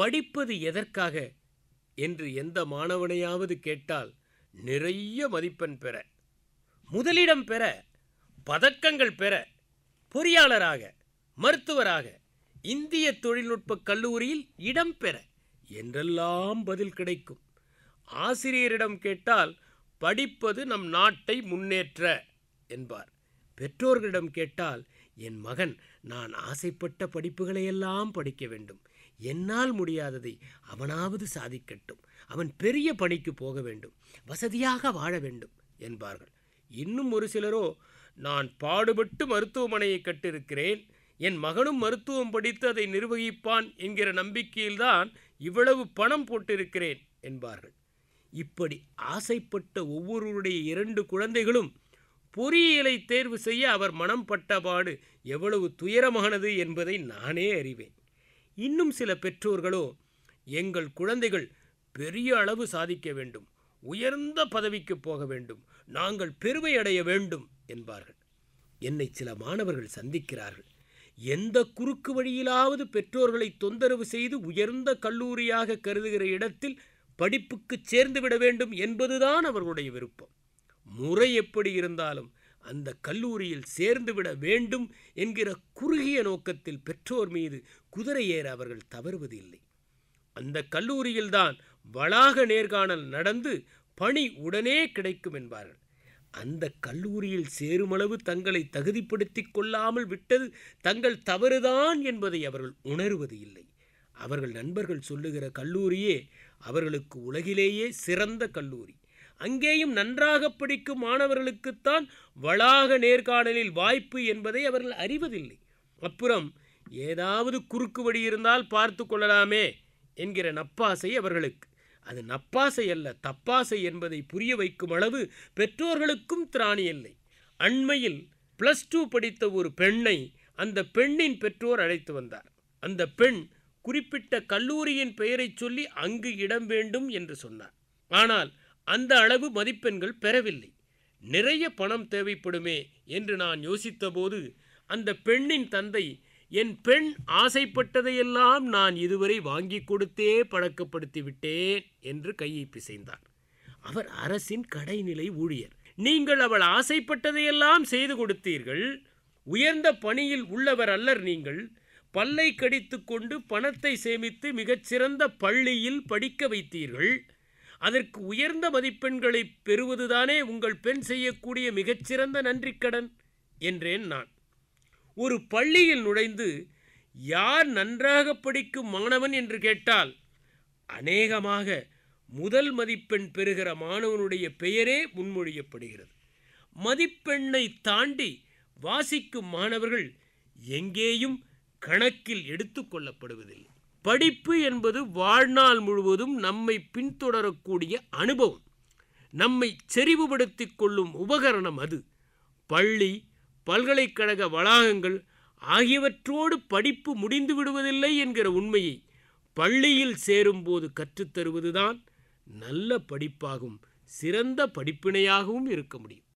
படிப்பது எதற்காக என்று எந்த மாணவனையாவது கேட்டால் நிறைய மதிப்பெண் பெற முதலிடம் பெற பதக்கங்கள் பெற பொறியாளராக மருத்துவராக இந்திய தொழில்நுட்ப கல்லூரியில் இடம் பெற என்றெல்லாம் பதில் கிடைக்கும் ஆசிரியரிடம் கேட்டால் படிப்பது நம் நாட்டை முன்னேற்ற என்பார் பெற்றோர்களிடம் கேட்டால் என் மகன் நான் ஆசைப்பட்ட படிப்புகளையெல்லாம் படிக்க வேண்டும் என்னால் முடியாததை அவனாவது சாதிக்கட்டும் அவன் பெரிய பணிக்கு போக வேண்டும் வசதியாக வாழ வேண்டும் என்பார்கள் இன்னும் ஒரு சிலரோ நான் பாடுபட்டு மருத்துவமனையை கட்டிருக்கிறேன் என் மகனும் மருத்துவம் படித்து அதை நிர்வகிப்பான் என்கிற நம்பிக்கையில்தான் இவ்வளவு பணம் போட்டிருக்கிறேன் என்பார்கள் இப்படி ஆசைப்பட்ட ஒவ்வொருவருடைய இரண்டு குழந்தைகளும் பொறியியலை தேர்வு செய்ய அவர் மனம் பட்டபாடு எவ்வளவு துயரமானது என்பதை நானே அறிவேன் இன்னும் சில பெற்றோர்களோ எங்கள் குழந்தைகள் பெரிய அளவு சாதிக்க வேண்டும் உயர்ந்த பதவிக்கு போக வேண்டும் நாங்கள் பெருமை அடைய வேண்டும் என்பார்கள் என்னை சில மாணவர்கள் சந்திக்கிறார்கள் எந்த குறுக்கு வழியிலாவது பெற்றோர்களை தொந்தரவு செய்து உயர்ந்த கல்லூரியாக கருதுகிற இடத்தில் படிப்புக்கு சேர்ந்துவிட வேண்டும் என்பதுதான் அவர்களுடைய விருப்பம் முறை எப்படி இருந்தாலும் அந்த கல்லூரியில் சேர்ந்துவிட வேண்டும் என்கிற குறுகிய நோக்கத்தில் பெற்றோர் மீது குதிரை ஏற அவர்கள் தவறுவது இல்லை அந்த கல்லூரியில்தான் வளாக நேர்காணல் நடந்து பணி உடனே கிடைக்கும் என்பார்கள் அந்த கல்லூரியில் சேருமளவு தங்களை தகுதிப்படுத்தி கொள்ளாமல் விட்டது தங்கள் தவறுதான் என்பதை அவர்கள் உணர்வது இல்லை அவர்கள் நண்பர்கள் சொல்லுகிற கல்லூரியே அவர்களுக்கு உலகிலேயே சிறந்த கல்லூரி அங்கேயும் நன்றாக படிக்கும் மாணவர்களுக்குத்தான் வளாக நேர்காணலில் வாய்ப்பு என்பதை அவர்கள் அறிவதில்லை அப்புறம் ஏதாவது குறுக்கு வழி இருந்தால் பார்த்து கொள்ளலாமே என்கிற நப்பாசை அவர்களுக்கு அது நப்பாசை அல்ல தப்பாசை என்பதை புரிய வைக்கும் அளவு பெற்றோர்களுக்கும் திராணி இல்லை அண்மையில் ப்ளஸ் டூ படித்த ஒரு பெண்ணை அந்த பெண்ணின் பெற்றோர் அழைத்து வந்தார் அந்த பெண் குறிப்பிட்ட கல்லூரியின் பெயரை சொல்லி அங்கு இடம் வேண்டும் என்று சொன்னார் ஆனால் அந்த அளவு மதிப்பெண்கள் பெறவில்லை நிறைய பணம் தேவைப்படுமே என்று நான் யோசித்தபோது அந்த பெண்ணின் தந்தை என் பெண் ஆசைப்பட்டதையெல்லாம் நான் இதுவரை வாங்கி கொடுத்தே பழக்கப்படுத்தி விட்டேன் என்று கையை பிசைந்தார் அவர் அரசின் கடைநிலை ஊழியர் நீங்கள் அவள் ஆசைப்பட்டதையெல்லாம் செய்து கொடுத்தீர்கள் உயர்ந்த பணியில் உள்ளவர் அல்லர் நீங்கள் பல்லை கடித்து கொண்டு பணத்தை சேமித்து மிகச்சிறந்த பள்ளியில் படிக்க வைத்தீர்கள் அதற்கு உயர்ந்த மதிப்பெண்களை பெறுவதுதானே உங்கள் பெண் செய்யக்கூடிய மிகச்சிறந்த நன்றிக்கடன் என்றேன் நான் ஒரு பள்ளியில் நுழைந்து யார் நன்றாக படிக்கும் மாணவன் என்று கேட்டால் அநேகமாக முதல் மதிப்பெண் பெறுகிற மாணவனுடைய பெயரே முன்மொழியப்படுகிறது மதிப்பெண்ணை தாண்டி வாசிக்கும் மாணவர்கள் எங்கேயும் கணக்கில் எடுத்துக்கொள்ளப்படுவதில்லை படிப்பு என்பது வாழ்நாள் முழுவதும் நம்மை பின்தொடரக்கூடிய அனுபவம் நம்மை செறிவுபடுத்தி கொள்ளும் உபகரணம் அது பள்ளி பல்கலைக்கழக வளாகங்கள் ஆகியவற்றோடு படிப்பு முடிந்து விடுவதில்லை என்கிற உண்மையை பள்ளியில் சேரும்போது கற்றுத்தருவதுதான் நல்ல படிப்பாகும் சிறந்த படிப்பினையாகவும் இருக்க முடியும்